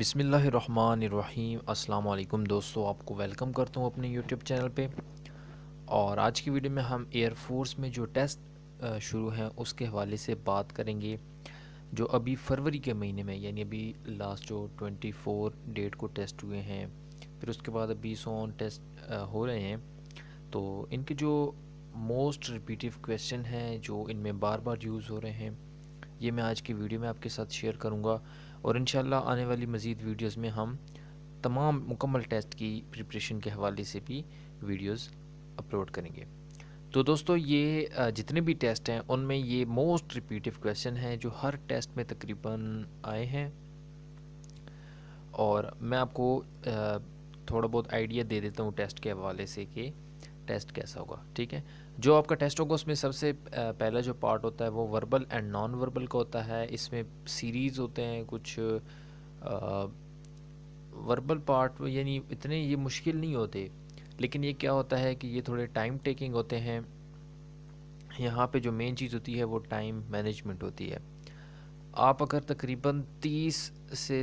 बिसमीम् अल्लाम दोस्तों आपको वेलकम करता हूँ अपने यूट्यूब चैनल पे और आज की वीडियो में हम एयरफोर्स में जो टेस्ट शुरू हैं उसके हवाले से बात करेंगे जो अभी फरवरी के महीने में यानी अभी लास्ट जो 24 डेट को टेस्ट हुए हैं फिर उसके बाद अभी सोन टेस्ट हो रहे हैं तो इनके जो मोस्ट रिपीटिव क्वेश्चन हैं जो इनमें बार बार यूज़ हो रहे हैं ये मैं आज की वीडियो में आपके साथ शेयर करूँगा और इन आने वाली मज़ीद वीडियोज़ में हम तमाम मुकम्मल टेस्ट की प्रिपरेशन के हवाले से भी वीडियोज़ अपलोड करेंगे तो दोस्तों ये जितने भी टेस्ट हैं उनमें ये मोस्ट रिपीटिव क्वेश्चन हैं जो हर टेस्ट में तकरीबन आए हैं और मैं आपको थोड़ा बहुत आइडिया दे देता हूँ टेस्ट के हवाले से कि टेस्ट कैसा होगा ठीक है जो आपका टेस्ट होगा उसमें सबसे पहला जो पार्ट होता है वो वर्बल एंड नॉन वर्बल का होता है इसमें सीरीज़ होते हैं कुछ आ, वर्बल पार्ट यानी इतने ये मुश्किल नहीं होते लेकिन ये क्या होता है कि ये थोड़े टाइम टेकिंग होते हैं यहाँ पे जो मेन चीज़ होती है वो टाइम मैनेजमेंट होती है आप अगर तकरीबन 30 से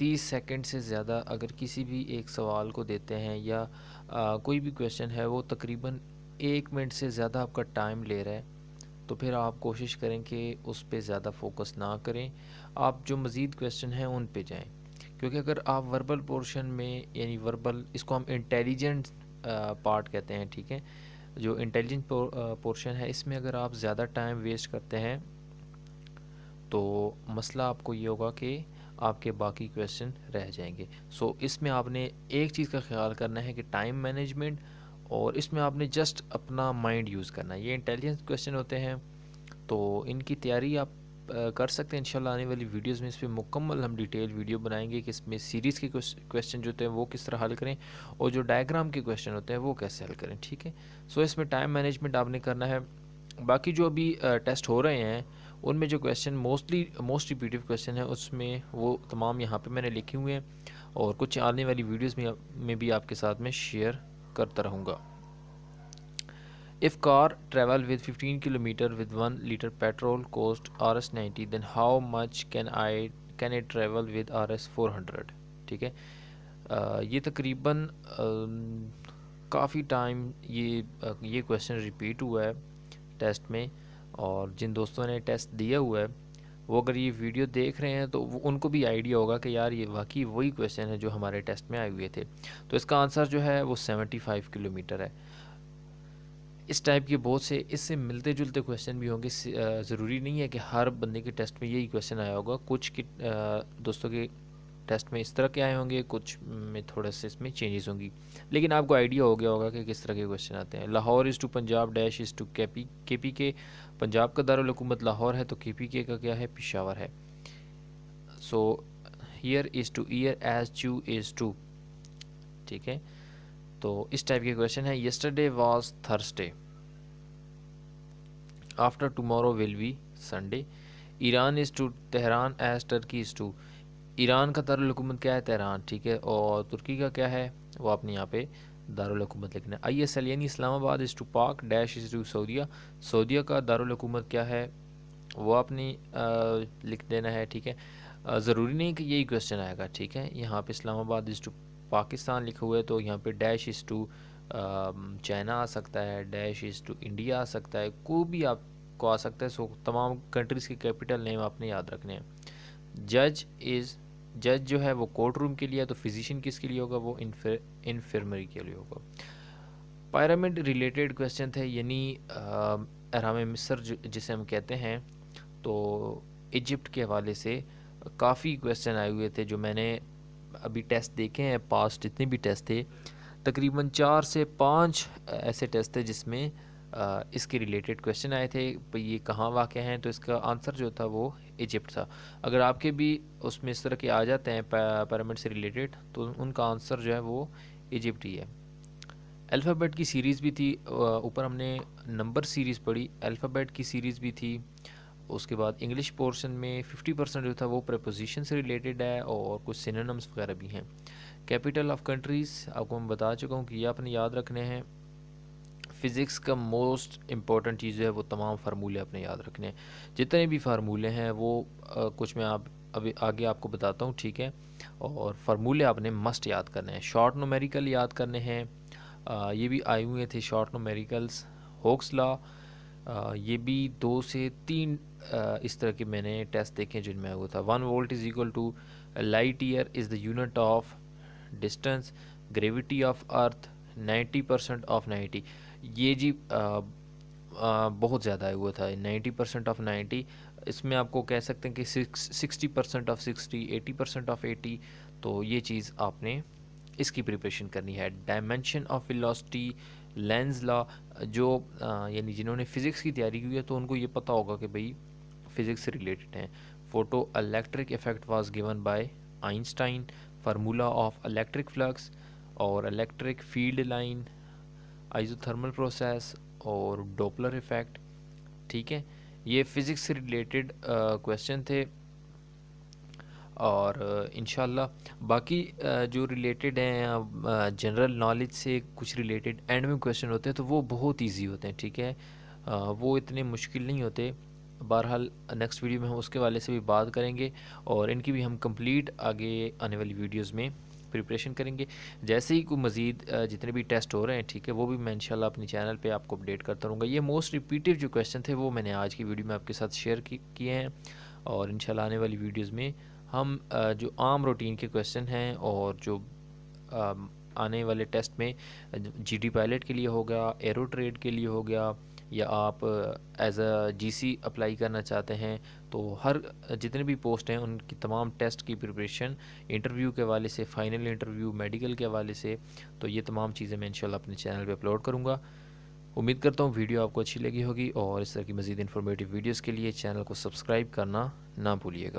30 सेकंड से ज़्यादा अगर किसी भी एक सवाल को देते हैं या आ, कोई भी क्वेश्चन है वो तकरीबन एक मिनट से ज़्यादा आपका टाइम ले रहा है तो फिर आप कोशिश करें कि उस पर ज़्यादा फोकस ना करें आप जो मज़ीद क्वेश्चन हैं उन पर जाएँ क्योंकि अगर आप वर्बल पोर्शन में यानी वर्बल इसको हम इंटेलिजेंट पार्ट कहते हैं ठीक है जो इंटेलिजेंट पोर्शन है इसमें अगर आप ज़्यादा टाइम वेस्ट करते हैं तो मसला आपको ये होगा कि आपके बाकी क्वेश्चन रह जाएंगे सो so, इसमें आपने एक चीज़ का ख्याल करना है कि टाइम मैनेजमेंट और इसमें आपने जस्ट अपना माइंड यूज़ करना है ये इंटेलिजेंस क्वेश्चन होते हैं तो इनकी तैयारी आप कर सकते हैं इंशाल्लाह आने वाली वीडियोस में इस पर मुकम्मल हम डिटेल वीडियो बनाएंगे कि इसमें सीरीज़ के क्वेश्चन जो होते हैं वो किस तरह हल करें और जो डायग्राम के क्वेश्चन होते हैं वो कैसे हल करें ठीक है सो इसमें टाइम मैनेजमेंट आपने करना है बाकी जो अभी टेस्ट हो रहे हैं उनमें जो question mostly most repetitive question है उसमें वो तमाम यहाँ पे मैंने लिखे हुए हैं और कुछ आने वाली वीडियोस में में भी आपके साथ में शेयर करता रहूँगा if car travel with 15 kilometre with one litre petrol cost R S ninety then how much can I can I travel with R S four hundred ठीक है आ, ये तकरीबन काफ़ी टाइम ये ये क्वेश्चन रिपीट हुआ है टेस्ट में और जिन दोस्तों ने टेस्ट दिया हुआ है वो अगर ये वीडियो देख रहे हैं तो उनको भी आइडिया होगा कि यार ये वाकई वही क्वेश्चन है जो हमारे टेस्ट में आए हुए थे तो इसका आंसर जो है वो 75 किलोमीटर है इस टाइप के बहुत से इससे मिलते जुलते क्वेश्चन भी होंगे ज़रूरी नहीं है कि हर बंदे के टेस्ट में यही क्वेश्चन आया होगा कुछ के दोस्तों के टेस्ट में इस तरह के आए होंगे कुछ में थोड़े से इसमें चेंजेस होंगी लेकिन आपको आइडिया हो गया होगा कि किस तरह के क्वेश्चन आते हैं Lahore is to Punjab dash is to KP KP के पंजाब का दारकूमत लाहौर है तो के पी के का क्या है पिशावर है so here is to ear as to is to ठीक है तो इस टाइप के क्वेश्चन है yesterday was Thursday after tomorrow will be Sunday Iran is to Tehran as Turkey is to Iran का दारकूमत क्या है तहरान ठीक है और तुर्की का क्या है वो आपने यहाँ पे दारकूमत लिखना है आई एस एल यानी इस्लामाबाद इस टू पाक डैश इस टू सऊदिया सऊदिया का दारकूमत क्या है वो आपने लिख देना है ठीक है ज़रूरी नहीं कि यही क्वेश्चन आएगा ठीक है यहाँ पे इस्लामाबाद इस टू पाकिस्तान लिखा हुआ है तो यहाँ पे डैश इस टू चाइना आ सकता है डैश इस टू इंडिया आ सकता है कोई भी आपको आ सकता है सो तमाम कंट्रीज़ के कैपिटल नेम आपने याद रखने हैं जज इज़ जज जो है वो कोर्ट रूम के लिए तो फिजिशियन किसके लिए होगा वो इन्फर्मरी के लिए होगा पायरामिड रिलेटेड क्वेश्चन थे यानी अराम मिसर जिसे हम कहते हैं तो इजिप्ट के हवाले से काफ़ी क्वेश्चन आए हुए थे जो मैंने अभी टेस्ट देखे हैं पास जितने भी टेस्ट थे तकरीबन चार से पाँच ऐसे टेस्ट थे जिसमें इसके रिलेटेड क्वेश्चन आए थे ये कहाँ वाक़ हैं तो इसका आंसर जो था वो इजिप्ट था अगर आपके भी उसमें इस तरह के आ जाते हैं पैरामिड से रिलेटेड तो उनका आंसर जो है वो इजिप्ट ही है अल्फ़ाबेट की सीरीज़ भी थी ऊपर हमने नंबर सीरीज़ पढ़ी अल्फ़ाबेट की सीरीज़ भी थी उसके बाद इंग्लिश पोर्शन में 50 परसेंट जो था वो प्रपोजिशन से रिलेटेड है और कुछ सिनोनम्स वगैरह भी हैं कैपिटल ऑफ कंट्रीज़ आपको मैं बता चुका हूँ कि ये आपने याद रखने हैं फ़िज़िक्स का मोस्ट इम्पॉर्टेंट चीज़ है वो तमाम फार्मूले अपने याद रखने हैं जितने भी फार्मूले हैं वो आ, कुछ मैं आप अभी आगे आपको बताता हूँ ठीक है और फार्मूले आपने मस्ट याद करने हैं शॉर्ट नोमेरिकल याद करने हैं ये भी आए हुए थे शॉर्ट नोमेरिकल्स होक्स ये भी दो से तीन आ, इस तरह के मैंने टेस्ट देखे जिनमें हुआ था one volt is equal to light year is the unit of distance gravity of earth 90 percent of ninety ये जी आ, आ, बहुत ज़्यादा हुआ था नाइन्टी परसेंट ऑफ नाइन्टी इसमें आपको कह सकते हैं कि six sixty percent of sixty eighty percent of eighty तो ये चीज़ आपने इसकी प्रिपरेशन करनी है dimension of velocity lens law जो यानी जिन्होंने फ़िज़िक्स की तैयारी की है तो उनको ये पता होगा कि भाई फ़िज़िक्स से रिलेटेड हैं photoelectric effect was given by Einstein formula of electric flux और electric field line isothermal process और डोपलर इफ़ेक्ट ठीक है ये फ़िज़िक्स से रिलेटेड क्वेश्चन थे और इन बाकी जो रिलेटेड हैं जनरल नॉलेज से कुछ रिलेटेड एंड में क्वेश्चन होते हैं तो वो बहुत इजी होते हैं ठीक है वो इतने मुश्किल नहीं होते बहरहाल नेक्स्ट वीडियो में हम उसके वाले से भी बात करेंगे और इनकी भी हम कंप्लीट आगे आने वाली वीडियोस में प्रिपरेशन करेंगे जैसे ही कोई मज़ीद जितने भी टेस्ट हो रहे हैं ठीक है वो भी मैं इनशाला अपने चैनल पे आपको अपडेट करता रहूँगा ये मोस्ट रिपीटिव जो क्वेश्चन थे वो मैंने आज की वीडियो में आपके साथ शेयर किए हैं और इंशाल्लाह आने वाली वीडियोज़ में हम जो आम रूटीन के क्वेश्चन हैं और जो आने वाले टेस्ट में जी पायलट के लिए हो गया एरो ट्रेड के लिए हो गया या आप एज अ जीसी अप्लाई करना चाहते हैं तो हर जितने भी पोस्ट हैं उनकी तमाम टेस्ट की प्रिपरेशन इंटरव्यू के हवाले से फ़ाइनल इंटरव्यू मेडिकल के हवाले से तो ये तमाम चीज़ें मैं इंशाल्लाह अपने चैनल पे अपलोड करूँगा उम्मीद करता हूँ वीडियो आपको अच्छी लगी होगी और इस तरह की मज़ीद इन्फॉर्मेटिव वीडियोज़ के लिए चैनल को सब्सक्राइब करना ना भूलिएगा